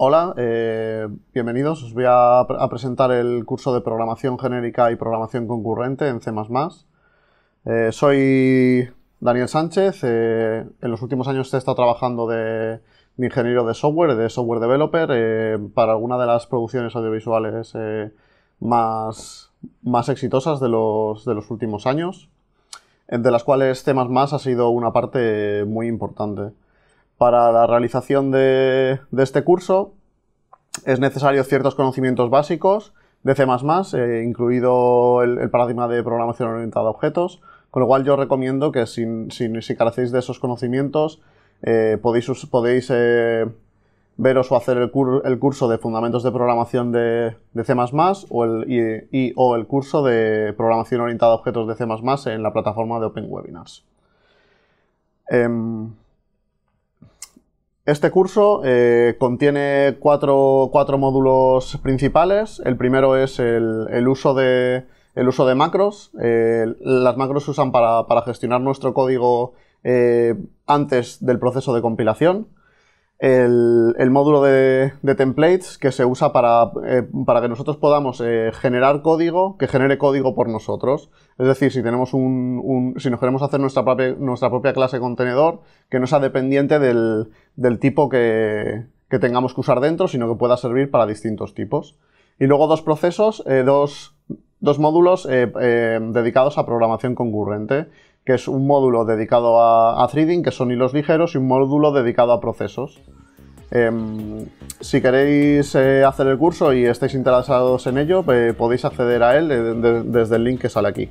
Hola, eh, bienvenidos. Os voy a, presentar el curso de programación genérica y programación concurrente en C++. Eh, soy Daniel Sánchez. Eh, en los últimos años he estado trabajando de, ingeniero de software, de software developer, para alguna de las producciones audiovisuales más, exitosas de los, de los últimos años, de las cuales C++ ha sido una parte muy importante. Para la realización de, este curso es necesario ciertos conocimientos básicos de C++, eh, incluido el, paradigma de programación orientada a objetos, con lo cual yo recomiendo que si, carecéis de esos conocimientos eh, podéis, podéis eh, veros o hacer el, curso de fundamentos de programación de, C++ o el, o el curso de programación orientada a objetos de C++ en la plataforma de Open Webinars. Em, este curso eh, contiene cuatro, módulos principales. El primero es el, uso, de, el uso, de, macros. Eh, las macros se usan para, gestionar nuestro código eh, antes del proceso de compilación el, módulo de, templates que se usa para, eh, que nosotros podamos eh, generar código que genere código por nosotros. Es decir, si tenemos un, si nos queremos hacer nuestra propia, nuestra propia clase contenedor, que no sea dependiente del, tipo que, tengamos que usar dentro, sino que pueda servir para distintos tipos. Y luego dos procesos, eh, dos, dos módulos dedicados a programación concurrente que es un módulo dedicado a, threading, que son hilos ligeros, y un módulo dedicado a procesos. Em, si queréis eh, hacer el curso y estáis interesados en ello, eh, podéis acceder a él eh, desde el link que sale aquí.